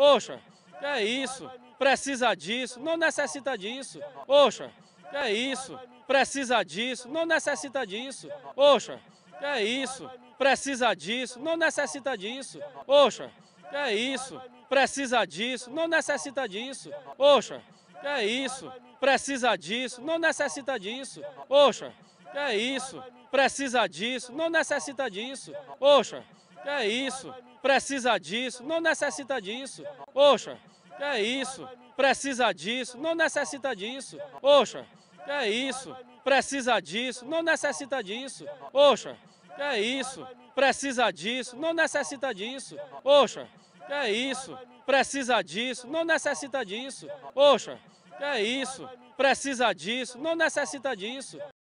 Poxa, que é isso? Precisa disso? Não necessita disso. Poxa, que é isso? Precisa disso? Não necessita disso. Poxa, que é isso? Precisa disso? Não necessita disso. Poxa, que é isso? Precisa disso? Não necessita disso. Poxa, que é isso? Precisa disso? Não necessita disso. Poxa, que é isso? Precisa disso? Não necessita disso. Poxa, que é isso? Precisa disso? Não necessita disso. Poxa, que é isso? Precisa disso? Não necessita disso. Poxa, que é isso? Precisa disso? Não necessita disso. Poxa, que é isso? Precisa disso? Não necessita disso. Poxa, é isso, precisa disso, não necessita disso. Poxa, é isso, precisa disso, não necessita disso.